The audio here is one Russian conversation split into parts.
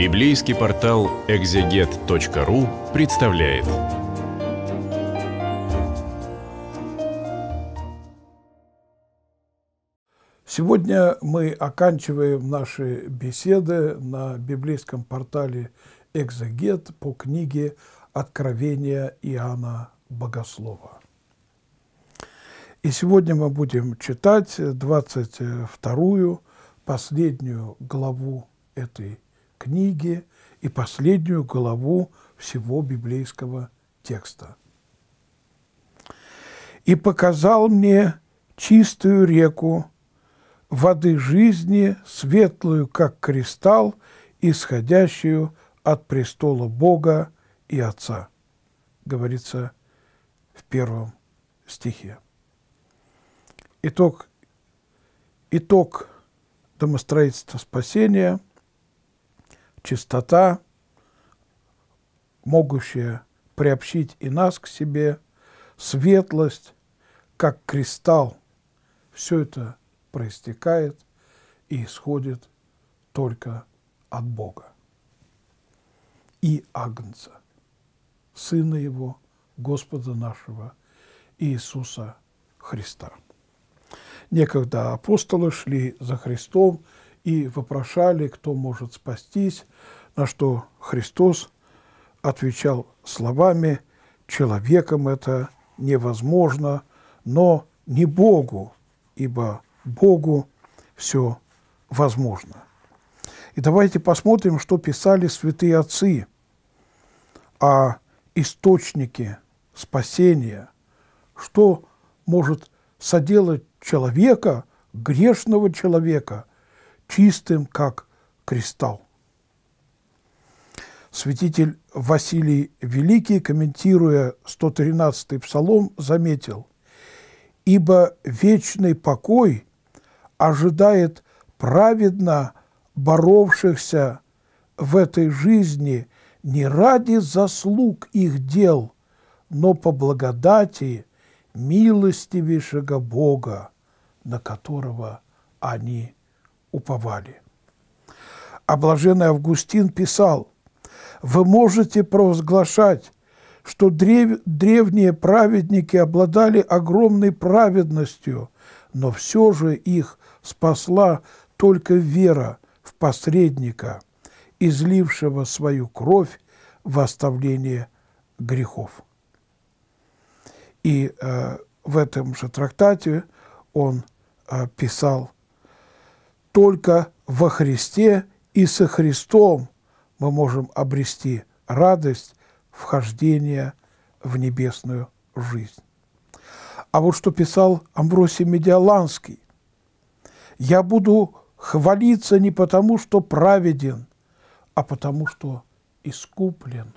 Библейский портал экзегет.ру представляет. Сегодня мы оканчиваем наши беседы на библейском портале «Экзегет» по книге «Откровение Иоанна Богослова». И сегодня мы будем читать 22-ю, последнюю главу этой книги и последнюю главу всего библейского текста. «И показал мне чистую реку воды жизни, светлую, как кристалл, исходящую от престола Бога и Отца», говорится в первом стихе. Итог, итог домостроительства спасения – чистота, могущая приобщить и нас к себе, светлость, как кристалл. Все это проистекает и исходит только от Бога и Агнца, Сына Его, Господа нашего Иисуса Христа. Некогда апостолы шли за Христом, и вопрошали, кто может спастись, на что Христос отвечал словами «Человеком это невозможно, но не Богу, ибо Богу все возможно». И давайте посмотрим, что писали святые отцы о источнике спасения, что может соделать человека, грешного человека, чистым, как кристалл. Святитель Василий Великий, комментируя 113-й псалом, заметил, «Ибо вечный покой ожидает праведно боровшихся в этой жизни не ради заслуг их дел, но по благодати милостивейшего Бога, на которого они надеются» уповали. А блаженный Августин писал, «Вы можете провозглашать, что древ... древние праведники обладали огромной праведностью, но все же их спасла только вера в посредника, излившего свою кровь в оставление грехов. И э, в этом же трактате он э, писал только во Христе и со Христом мы можем обрести радость вхождения в небесную жизнь. А вот что писал Амвросий Медиаланский. «Я буду хвалиться не потому, что праведен, а потому, что искуплен.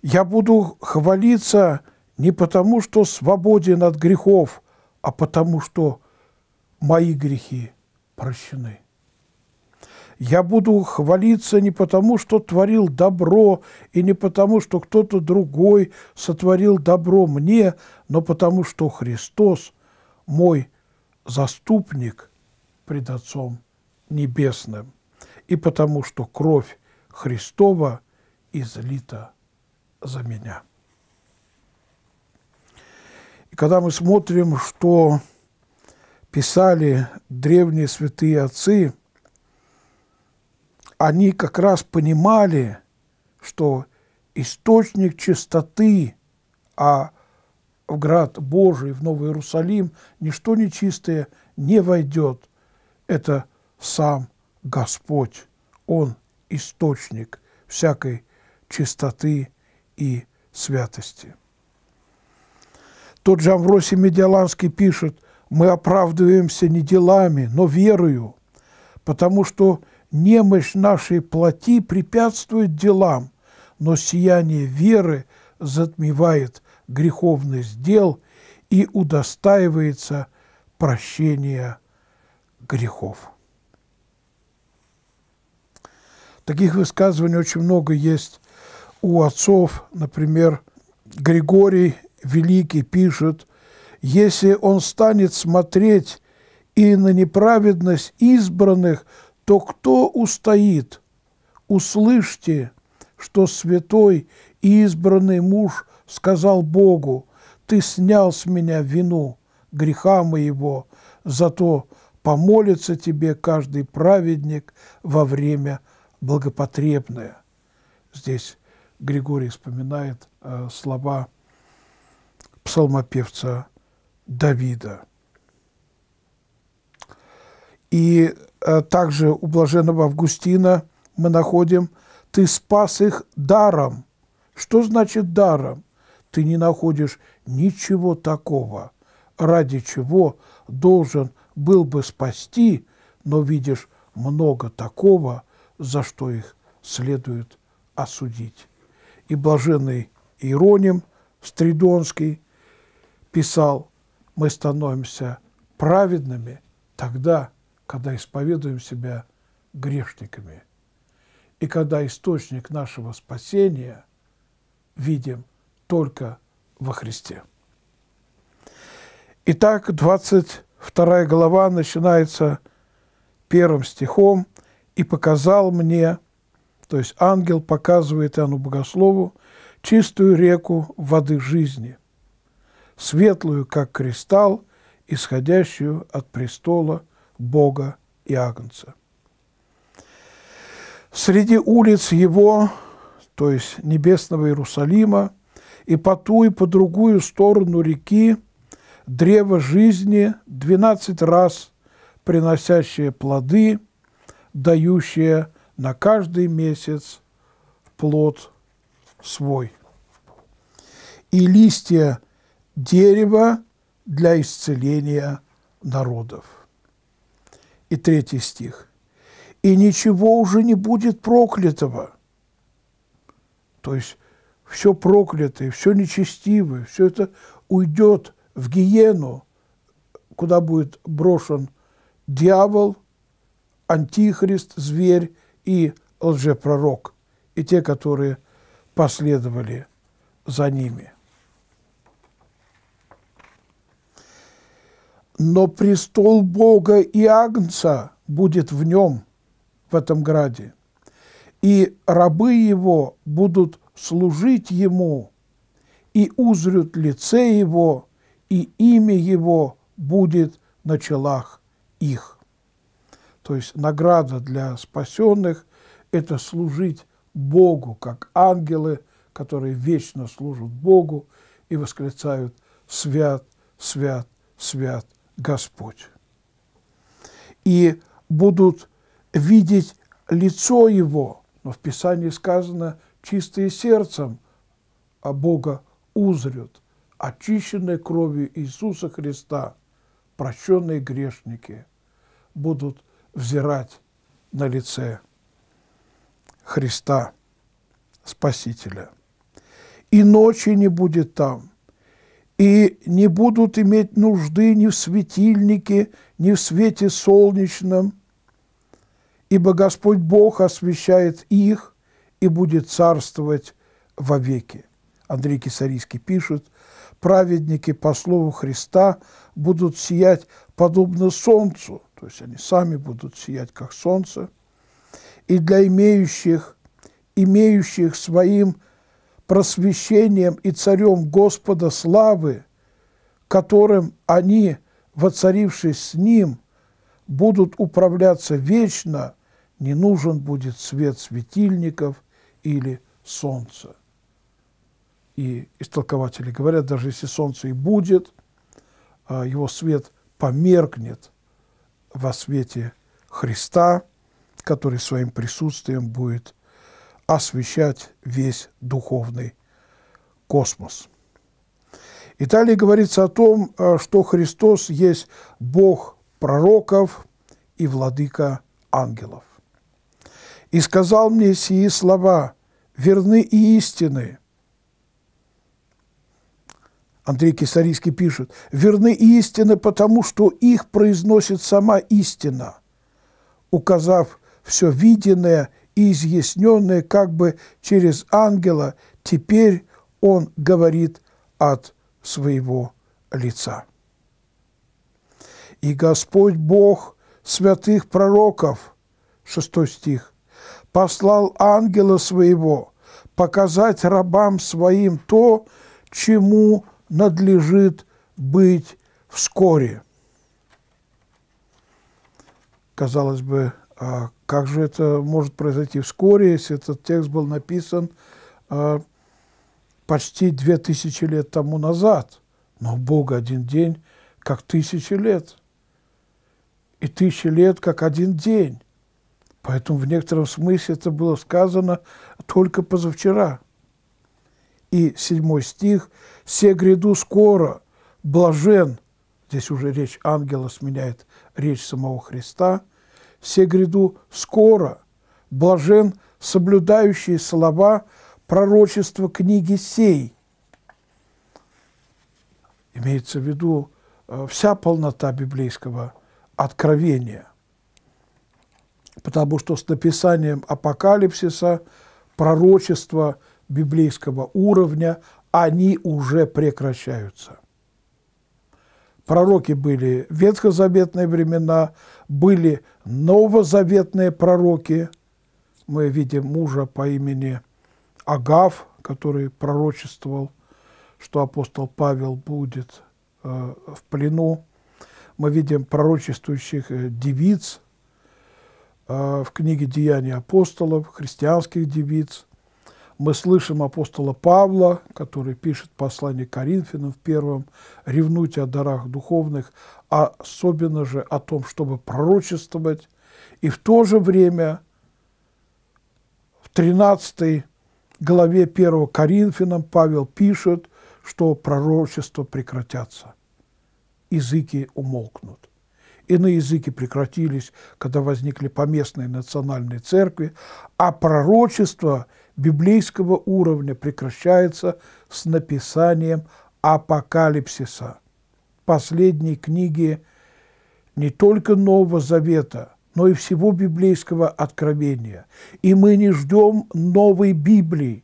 Я буду хвалиться не потому, что свободен от грехов, а потому, что мои грехи прощены. Я буду хвалиться не потому, что творил добро, и не потому, что кто-то другой сотворил добро мне, но потому, что Христос – мой заступник пред Отцом Небесным, и потому, что кровь Христова излита за меня. И когда мы смотрим, что писали древние святые отцы, они как раз понимали, что источник чистоты, а в град Божий, в Новый Иерусалим, ничто нечистое не войдет. Это сам Господь, Он источник всякой чистоты и святости. Тот же Амвросий Медиаланский пишет, мы оправдываемся не делами, но верою, потому что немощь нашей плоти препятствует делам, но сияние веры затмевает греховность дел и удостаивается прощения грехов. Таких высказываний очень много есть у отцов. Например, Григорий Великий пишет – если он станет смотреть и на неправедность избранных, то кто устоит? Услышьте, что святой и избранный муж сказал Богу, «Ты снял с меня вину греха моего, зато помолится тебе каждый праведник во время благопотребное». Здесь Григорий вспоминает э, слова псалмопевца Давида. И э, также у блаженного Августина мы находим «ты спас их даром». Что значит «даром»? Ты не находишь ничего такого, ради чего должен был бы спасти, но видишь много такого, за что их следует осудить. И блаженный Иероним Стридонский писал – мы становимся праведными тогда, когда исповедуем себя грешниками. И когда источник нашего спасения видим только во Христе. Итак, 22 глава начинается первым стихом «И показал мне», то есть ангел показывает Иоанну Богослову, чистую реку воды жизни – светлую, как кристалл, исходящую от престола Бога и Среди улиц его, то есть небесного Иерусалима, и по ту и по другую сторону реки древо жизни двенадцать раз приносящее плоды, дающее на каждый месяц плод свой. И листья дерево для исцеления народов. И третий стих. И ничего уже не будет проклятого. То есть все проклятое, все нечестивое, все это уйдет в гиену, куда будет брошен дьявол, антихрист, зверь и лжепророк, и те, которые последовали за ними. но престол Бога и Агнца будет в нем, в этом граде, и рабы его будут служить ему, и узрют лице его, и имя его будет на челах их. То есть награда для спасенных – это служить Богу, как ангелы, которые вечно служат Богу и восклицают «Свят, свят, свят Господь. И будут видеть лицо Его, но в Писании сказано, чистые сердцем, а Бога узрят, очищенные кровью Иисуса Христа, прощенные грешники, будут взирать на лице Христа, Спасителя. И ночи не будет там – и не будут иметь нужды ни в светильнике, ни в свете солнечном, ибо Господь Бог освещает их и будет царствовать вовеки. Андрей Кисарийский пишет, праведники по слову Христа будут сиять подобно солнцу, то есть они сами будут сиять, как солнце, и для имеющих, имеющих своим просвещением и царем Господа славы, которым они, воцарившись с Ним, будут управляться вечно, не нужен будет свет светильников или солнца. И истолкователи говорят, даже если солнце и будет, а, его свет померкнет во свете Христа, который своим присутствием будет освещать весь духовный космос. И далее говорится о том, э, что Христос есть Бог пророков и владыка ангелов. «И сказал мне сии слова, верны и истины». Андрей Кисарийский пишет, «Верны и истины, потому что их произносит сама истина, указав все виденное изъясненное как бы через ангела, теперь он говорит от своего лица. И Господь Бог святых пророков, 6 стих, послал ангела своего показать рабам своим то, чему надлежит быть вскоре. Казалось бы, а как же это может произойти вскоре, если этот текст был написан а, почти две тысячи лет тому назад? Но Бог один день, как тысячи лет. И тысячи лет, как один день. Поэтому в некотором смысле это было сказано только позавчера. И седьмой стих «Се гряду скоро, блажен» Здесь уже речь ангела сменяет речь самого Христа – все гряду скоро, блажен соблюдающие слова пророчества книги сей. Имеется в виду э, вся полнота библейского откровения, потому что с написанием апокалипсиса пророчества библейского уровня они уже прекращаются. Пророки были ветхозаветные времена, были новозаветные пророки. Мы видим мужа по имени Агав, который пророчествовал, что апостол Павел будет э, в плену. Мы видим пророчествующих э, девиц э, в книге «Деяния апостолов», христианских девиц – мы слышим апостола Павла, который пишет послание Коринфянам в первом, «Ревнуйте о дарах духовных, особенно же о том, чтобы пророчествовать». И в то же время в 13 главе 1 Коринфянам Павел пишет, что пророчества прекратятся, языки умолкнут. Иные языки прекратились, когда возникли поместные национальные церкви, а пророчество – библейского уровня прекращается с написанием Апокалипсиса, последней книги не только Нового Завета, но и всего библейского откровения. И мы не ждем новой Библии,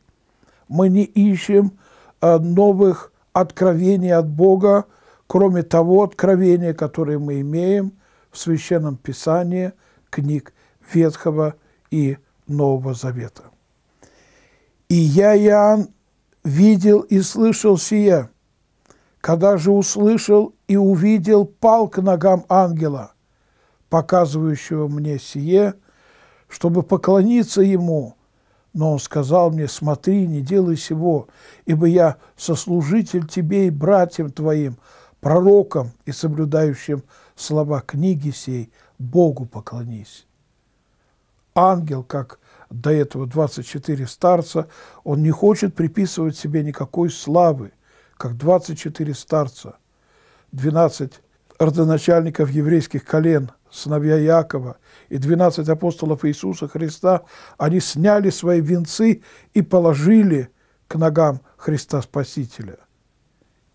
мы не ищем э, новых откровений от Бога, кроме того откровения, которое мы имеем в Священном Писании книг Ветхого и Нового Завета. И я, Иоанн, видел и слышал сие. Когда же услышал и увидел, пал к ногам ангела, показывающего мне сие, чтобы поклониться ему. Но он сказал мне, смотри, не делай сего, ибо я сослужитель тебе и братьям твоим, пророкам и соблюдающим слова книги сей, Богу поклонись. Ангел, как до этого 24 старца, он не хочет приписывать себе никакой славы, как 24 старца, 12 родоначальников еврейских колен, сыновья Якова и 12 апостолов Иисуса Христа, они сняли свои венцы и положили к ногам Христа Спасителя.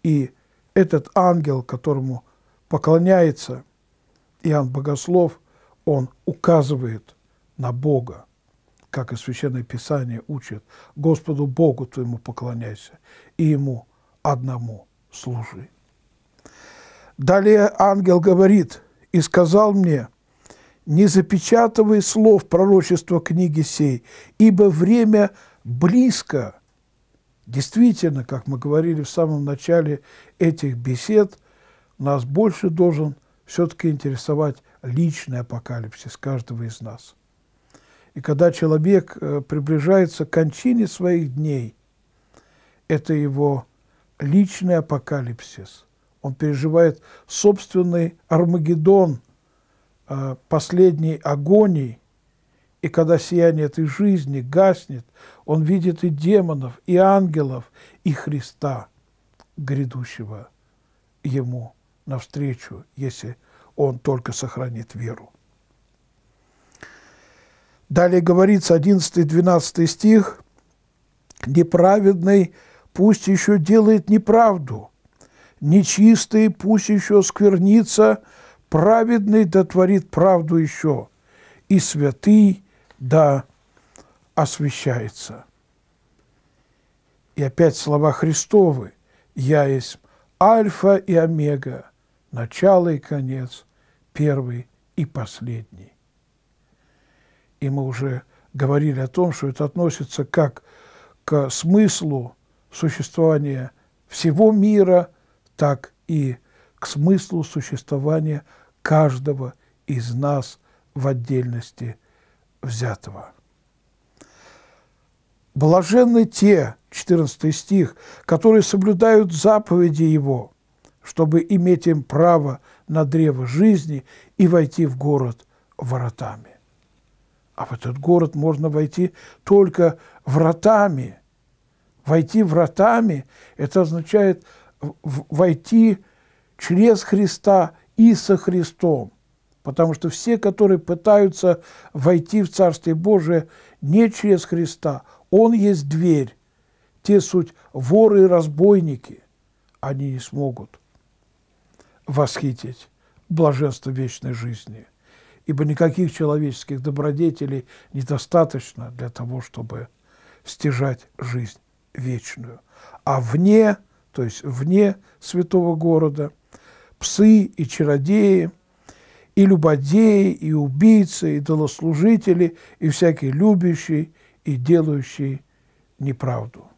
И этот ангел, которому поклоняется Иоанн Богослов, он указывает на Бога как и Священное Писание учит, Господу Богу твоему поклоняйся и Ему одному служи. Далее ангел говорит, и сказал мне, не запечатывай слов пророчества книги сей, ибо время близко. Действительно, как мы говорили в самом начале этих бесед, нас больше должен все-таки интересовать личный апокалипсис каждого из нас – и когда человек э, приближается к кончине своих дней, это его личный апокалипсис. Он переживает собственный Армагеддон э, последней агонии. И когда сияние этой жизни гаснет, он видит и демонов, и ангелов, и Христа, грядущего ему навстречу, если он только сохранит веру. Далее говорится 11-12 стих, «Неправедный пусть еще делает неправду, нечистый пусть еще сквернится, праведный да творит правду еще, и святый да освящается». И опять слова Христовы, «Я есть Альфа и Омега, начало и конец, первый и последний» и мы уже говорили о том, что это относится как к смыслу существования всего мира, так и к смыслу существования каждого из нас в отдельности взятого. «Блаженны те, 14 стих, которые соблюдают заповеди Его, чтобы иметь им право на древо жизни и войти в город воротами». А в этот город можно войти только вратами. Войти вратами – это означает войти через Христа и со Христом. Потому что все, которые пытаются войти в Царствие Божие не через Христа, Он есть дверь. Те суть воры и разбойники. Они не смогут восхитить блаженство вечной жизни – ибо никаких человеческих добродетелей недостаточно для того, чтобы стяжать жизнь вечную. А вне, то есть вне святого города, псы и чародеи, и любодеи, и убийцы, и долослужители, и всякий любящий и делающий неправду.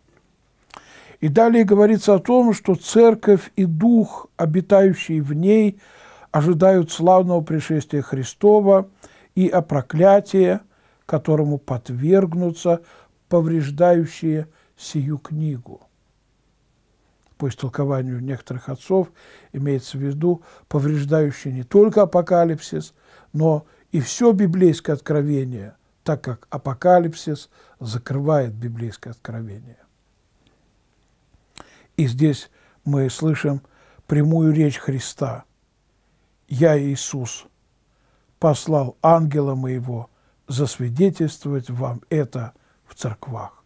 И далее говорится о том, что церковь и дух, обитающий в ней – ожидают славного пришествия Христова и о проклятии, которому подвергнутся повреждающие сию книгу. По истолкованию некоторых отцов имеется в виду повреждающие не только апокалипсис, но и все библейское откровение, так как апокалипсис закрывает библейское откровение. И здесь мы слышим прямую речь Христа – «Я, Иисус, послал ангела моего засвидетельствовать вам это в церквах».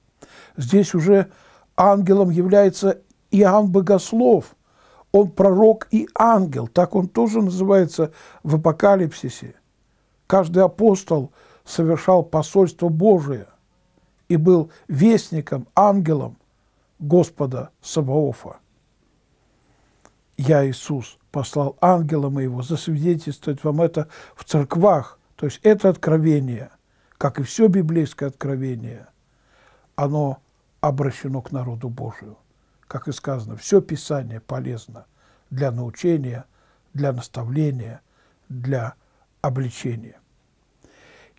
Здесь уже ангелом является Иоанн Богослов, он пророк и ангел, так он тоже называется в Апокалипсисе. Каждый апостол совершал посольство Божие и был вестником, ангелом Господа Саваофа. Я, Иисус, послал ангела моего засвидетельствовать вам это в церквах. То есть это откровение, как и все библейское откровение, оно обращено к народу Божию. Как и сказано, все Писание полезно для научения, для наставления, для обличения.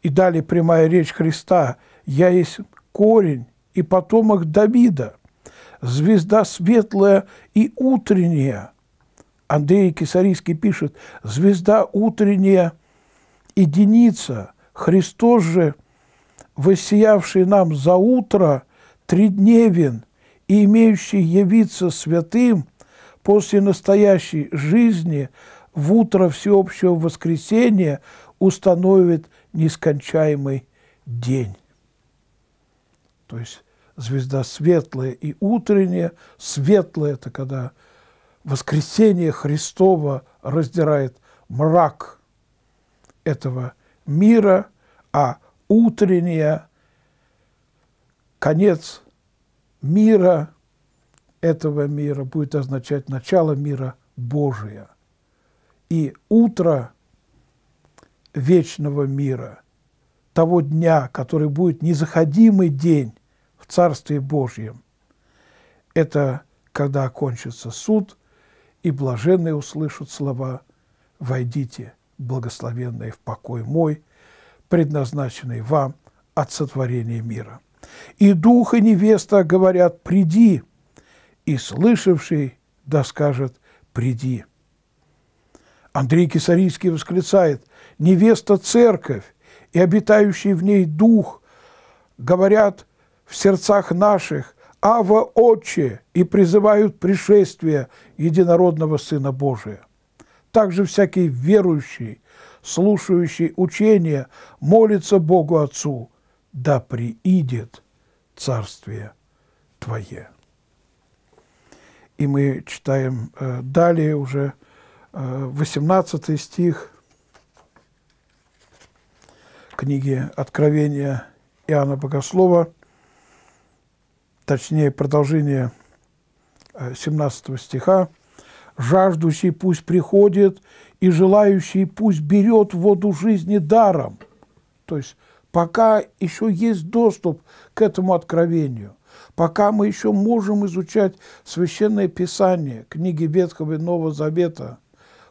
И далее прямая речь Христа «Я есть корень и потомок Давида, звезда светлая и утренняя, Андрей Кисарийский пишет, «Звезда утренняя, единица, Христос же, воссиявший нам за утро, тридневен и имеющий явиться святым после настоящей жизни в утро всеобщего воскресения установит нескончаемый день». То есть звезда светлая и утренняя. Светлая – это когда воскресение Христова раздирает мрак этого мира, а утренняя конец мира этого мира будет означать начало мира Божия и утро вечного мира, того дня, который будет незаходимый день в Царстве Божьем. Это когда окончится суд – и блаженные услышат слова «Войдите, благословенные в покой мой, предназначенный вам от сотворения мира». И дух и невеста говорят «Приди», и слышавший да скажет «Приди». Андрей Кисарийский восклицает «Невеста – церковь, и обитающий в ней дух, говорят в сердцах наших, «Ава Отче» и призывают пришествие единородного Сына Божия. Также всякий верующий, слушающий учение, молится Богу Отцу, да приидет Царствие Твое. И мы читаем э, далее уже 18 э, стих книги Откровения Иоанна Богослова – точнее продолжение 17 э, стиха, «Жаждущий пусть приходит, и желающий пусть берет воду жизни даром». То есть пока еще есть доступ к этому откровению, пока мы еще можем изучать Священное Писание, книги Ветхого и Нового Завета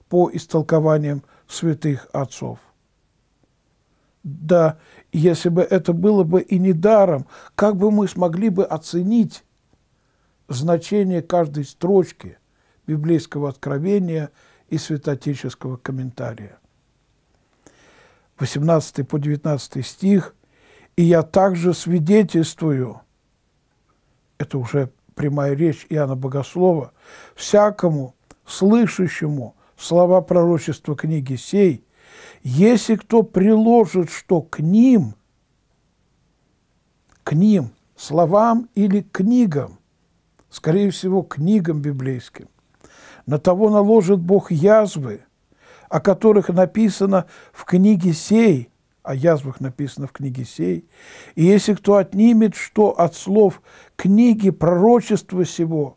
по истолкованиям святых отцов. Да, если бы это было бы и не даром, как бы мы смогли бы оценить значение каждой строчки библейского откровения и святотеческого комментария. 18 по 19 стих. «И я также свидетельствую» – это уже прямая речь Иоанна Богослова – «всякому слышащему слова пророчества книги сей – если кто приложит что к ним, к ним, словам или книгам, скорее всего, книгам библейским, на того наложит Бог язвы, о которых написано в книге сей, о язвах написано в книге сей, и если кто отнимет что от слов книги пророчества сего,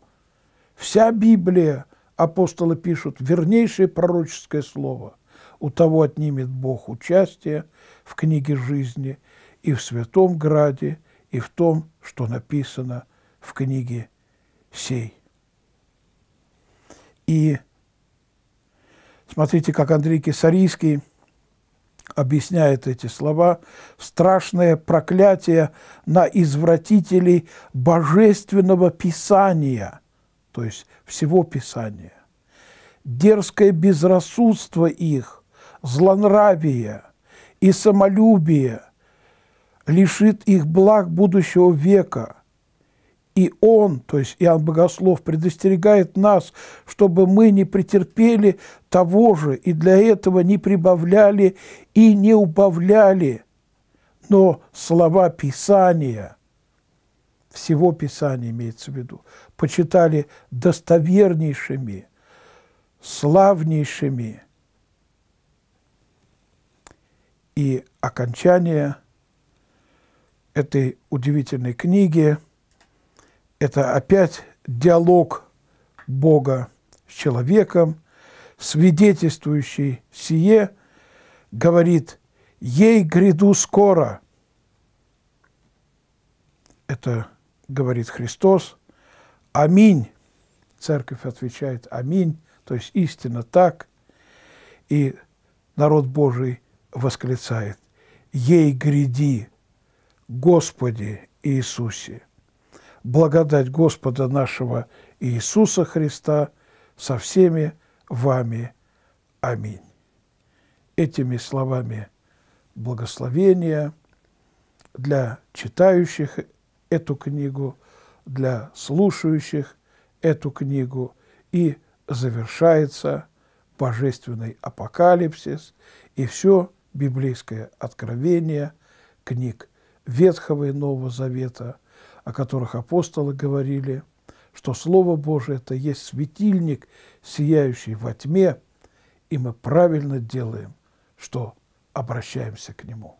вся Библия, апостолы пишут, вернейшее пророческое слово – у того отнимет Бог участие в книге жизни и в Святом Граде, и в том, что написано в книге сей. И смотрите, как Андрей Кесарийский объясняет эти слова, страшное проклятие на извратителей божественного Писания, то есть всего Писания, дерзкое безрассудство их – злонравие и самолюбие лишит их благ будущего века. И он, то есть Иоанн Богослов, предостерегает нас, чтобы мы не претерпели того же и для этого не прибавляли и не убавляли. Но слова Писания, всего Писания имеется в виду, почитали достовернейшими, славнейшими – и окончание этой удивительной книги – это опять диалог Бога с человеком, свидетельствующий сие, говорит «Ей гряду скоро». Это говорит Христос. «Аминь». Церковь отвечает «Аминь», то есть истина так. И народ Божий – восклицает «Ей гряди, Господи Иисусе! Благодать Господа нашего Иисуса Христа со всеми вами. Аминь». Этими словами благословения для читающих эту книгу, для слушающих эту книгу и завершается божественный апокалипсис, и все – библейское откровение, книг Ветхого и Нового Завета, о которых апостолы говорили, что Слово Божие – это есть светильник, сияющий во тьме, и мы правильно делаем, что обращаемся к Нему.